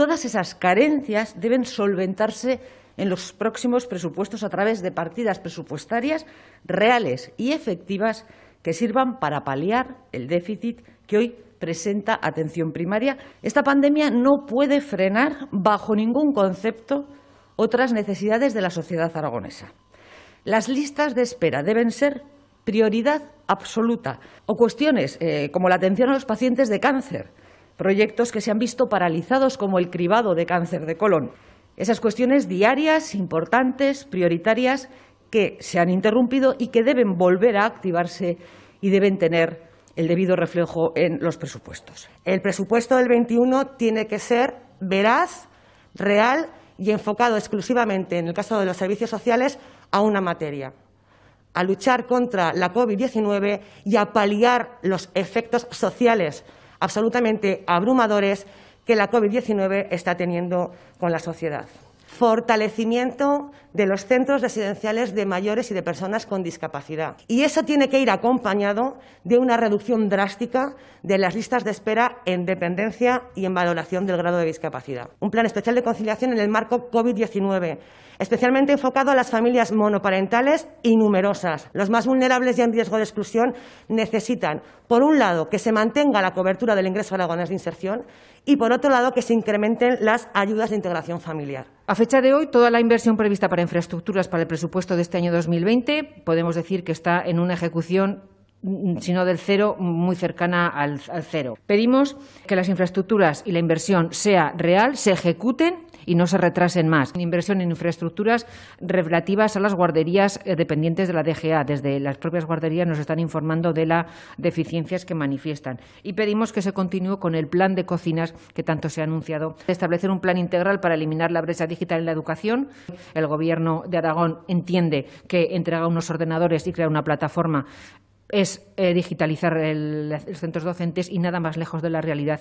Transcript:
Todas esas carencias deben solventarse en los próximos presupuestos a través de partidas presupuestarias reales y efectivas que sirvan para paliar el déficit que hoy presenta atención primaria. Esta pandemia no puede frenar bajo ningún concepto otras necesidades de la sociedad aragonesa. Las listas de espera deben ser prioridad absoluta o cuestiones eh, como la atención a los pacientes de cáncer, proyectos que se han visto paralizados como el cribado de cáncer de colon. Esas cuestiones diarias, importantes, prioritarias, que se han interrumpido y que deben volver a activarse y deben tener el debido reflejo en los presupuestos. El presupuesto del 21 tiene que ser veraz, real y enfocado exclusivamente, en el caso de los servicios sociales, a una materia, a luchar contra la COVID-19 y a paliar los efectos sociales absolutamente abrumadores que la COVID-19 está teniendo con la sociedad. Fortalecimiento de los centros residenciales de mayores y de personas con discapacidad. Y eso tiene que ir acompañado de una reducción drástica de las listas de espera en dependencia y en valoración del grado de discapacidad. Un plan especial de conciliación en el marco COVID-19, especialmente enfocado a las familias monoparentales y numerosas. Los más vulnerables y en riesgo de exclusión necesitan, por un lado, que se mantenga la cobertura del ingreso a aragonés de inserción y, por otro lado, que se incrementen las ayudas de integración familiar. A fecha de hoy, toda la inversión prevista para infraestructuras para el presupuesto de este año 2020 podemos decir que está en una ejecución mm, sino del cero, muy cercana al, al, cero. Pedimos que las infraestructuras y la inversión sea real, se ejecuten y no se retrasen más. Inversión en infraestructuras relativas a las guarderías eh, dependientes de la DGA. Desde las propias guarderías nos están informando de las deficiencias que manifiestan. Y pedimos que se continúe con el plan de cocinas que tanto se ha anunciado. Establecer un plan integral para eliminar la brecha digital en la educación. El Gobierno de Aragón entiende que entregar unos ordenadores y crear una plataforma es eh, digitalizar los centros docentes y nada más lejos de la realidad.